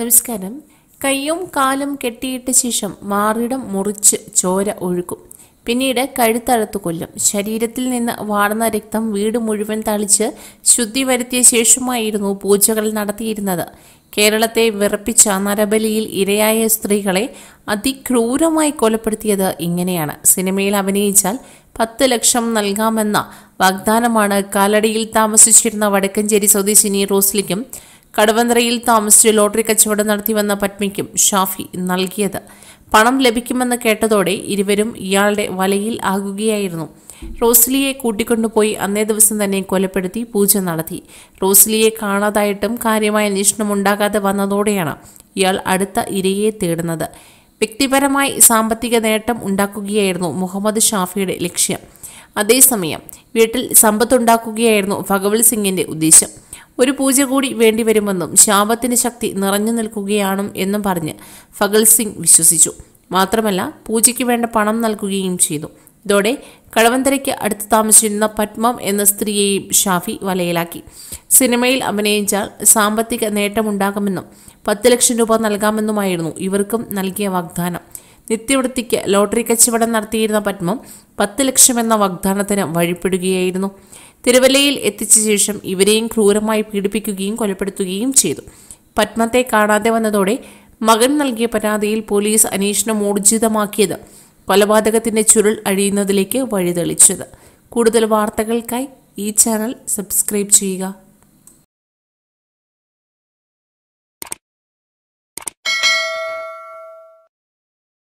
നമസ്കാരം കയ്യും കാലും കെട്ടിയിട്ട ശേഷം മാറിടം മുറിച്ച് ചോര ഒഴുകും പിന്നീട് കഴുത്തറുത്ത് കൊല്ലും ശരീരത്തിൽ നിന്ന് വാടുന്ന രക്തം വീട് മുഴുവൻ തളിച്ച് ശുദ്ധി വരുത്തിയ ശേഷമായിരുന്നു പൂജകൾ നടത്തിയിരുന്നത് കേരളത്തെ വിറപ്പിച്ച നരബലിയിൽ ഇരയായ സ്ത്രീകളെ അതിക്രൂരമായി കൊലപ്പെടുത്തിയത് ഇങ്ങനെയാണ് സിനിമയിൽ അഭിനയിച്ചാൽ പത്ത് ലക്ഷം നൽകാമെന്ന വാഗ്ദാനമാണ് കാലടിയിൽ താമസിച്ചിരുന്ന വടക്കഞ്ചേരി സ്വദേശിനി റോസ്ലിക്കും കടവന്തറയിൽ താമസിച്ച് ലോട്ടറി കച്ചവടം നടത്തിവന്ന പത്മിക്കും ഷാഫി നൽകിയത് പണം ലഭിക്കുമെന്ന് കേട്ടതോടെ ഇരുവരും ഇയാളുടെ വലയിൽ ആകുകയായിരുന്നു റോസ്ലിയെ കൂട്ടിക്കൊണ്ടുപോയി അന്നേ ദിവസം തന്നെ കൊലപ്പെടുത്തി പൂജ നടത്തി റോസ്ലിയെ കാണാതായിട്ടും കാര്യമായ അന്വേഷണം ഉണ്ടാകാതെ വന്നതോടെയാണ് ഇയാൾ അടുത്ത ഇരയെ തേടുന്നത് വ്യക്തിപരമായി സാമ്പത്തിക നേട്ടം ഉണ്ടാക്കുകയായിരുന്നു മുഹമ്മദ് ഷാഫിയുടെ ലക്ഷ്യം അതേസമയം വീട്ടിൽ സമ്പത്തുണ്ടാക്കുകയായിരുന്നു ഭഗവത് സിംഗിന്റെ ഉദ്ദേശം ഒരു പൂജ കൂടി വേണ്ടിവരുമെന്നും ശാപത്തിന് ശക്തി നിറഞ്ഞു നിൽക്കുകയാണ് എന്നും പറഞ്ഞ് ഫഗൽ സിംഗ് വിശ്വസിച്ചു മാത്രമല്ല പൂജയ്ക്ക് വേണ്ട പണം നൽകുകയും ചെയ്തു ഇതോടെ കഴവന്തരയ്ക്ക് അടുത്ത് താമസിച്ചിരുന്ന പത്മം എന്ന സ്ത്രീയെയും ഷാഫി വലയിലാക്കി സിനിമയിൽ അഭിനയിച്ചാൽ സാമ്പത്തിക നേട്ടമുണ്ടാകുമെന്നും പത്ത് ലക്ഷം രൂപ നൽകാമെന്നുമായിരുന്നു ഇവർക്കും നൽകിയ വാഗ്ദാനം നിത്യവൃത്തിക്ക് ലോട്ടറി കച്ചവടം നടത്തിയിരുന്ന പത്മം പത്ത് എന്ന വാഗ്ദാനത്തിന് വഴിപ്പെടുകയായിരുന്നു തിരുവല്ലയിൽ എത്തിച്ച ശേഷം ഇവരെയും ക്രൂരമായി പീഡിപ്പിക്കുകയും കൊലപ്പെടുത്തുകയും ചെയ്തു പത്മത്തെ കാണാതെ വന്നതോടെ മകൻ നൽകിയ പരാതിയിൽ പോലീസ് അന്വേഷണം ഊർജിതമാക്കിയത് കൊലപാതകത്തിന്റെ ചുരുൾ അഴിയുന്നതിലേക്ക് വഴിതെളിച്ചത് കൂടുതൽ വാർത്തകൾക്കായി ഈ ചാനൽ സബ്സ്ക്രൈബ് ചെയ്യുക